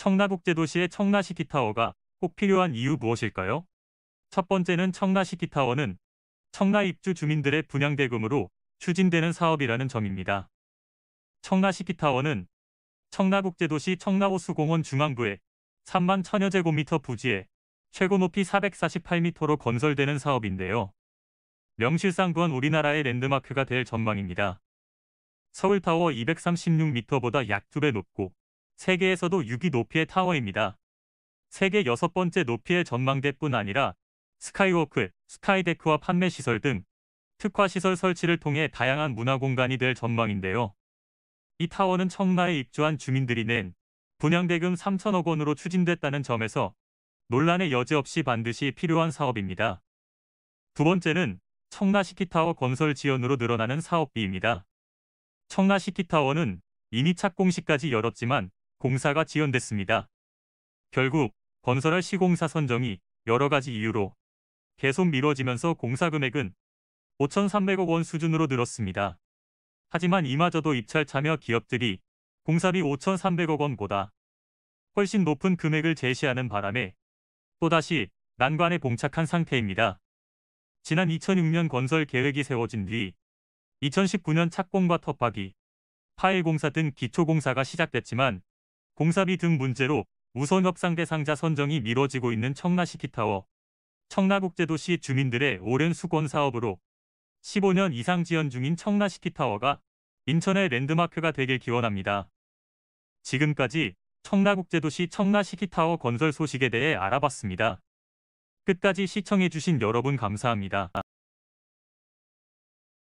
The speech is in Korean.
청라국제도시의 청라시티 타워가 꼭 필요한 이유 무엇일까요? 첫 번째는 청라시티 타워는 청라 입주 주민들의 분양 대금으로 추진되는 사업이라는 점입니다. 청라시티 타워는 청라국제도시 청라호수공원 중앙부에 3만 천여 제곱미터 부지에 최고 높이 448m로 건설되는 사업인데요. 명실상 부한 우리나라의 랜드마크가 될 전망입니다. 서울타워 236m보다 약 2배 높고 세계에서도 6위 높이의 타워입니다. 세계 여섯 번째 높이의 전망대뿐 아니라 스카이워크, 스카이데크와 판매 시설 등 특화 시설 설치를 통해 다양한 문화 공간이 될 전망인데요. 이 타워는 청라에 입주한 주민들이 낸 분양대금 3천억 원으로 추진됐다는 점에서 논란의 여지 없이 반드시 필요한 사업입니다. 두 번째는 청라시티타워 건설 지연으로 늘어나는 사업비입니다. 청라시티타워는 이미 착공시까지 열었지만 공사가 지연됐습니다. 결국 건설할 시공사 선정이 여러 가지 이유로 계속 미뤄지면서 공사 금액은 5,300억 원 수준으로 늘었습니다. 하지만 이마저도 입찰 참여 기업들이 공사비 5,300억 원보다 훨씬 높은 금액을 제시하는 바람에 또다시 난관에 봉착한 상태입니다. 지난 2006년 건설 계획이 세워진 뒤 2019년 착공과 텃박이, 파일공사 등 기초공사가 시작됐지만 공사비 등 문제로 우선 협상 대상자 선정이 미뤄지고 있는 청라시티타워. 청라국제도시 주민들의 오랜 수건 사업으로 15년 이상 지연 중인 청라시티타워가 인천의 랜드마크가 되길 기원합니다. 지금까지 청라국제도시 청라시티타워 건설 소식에 대해 알아봤습니다. 끝까지 시청해주신 여러분 감사합니다.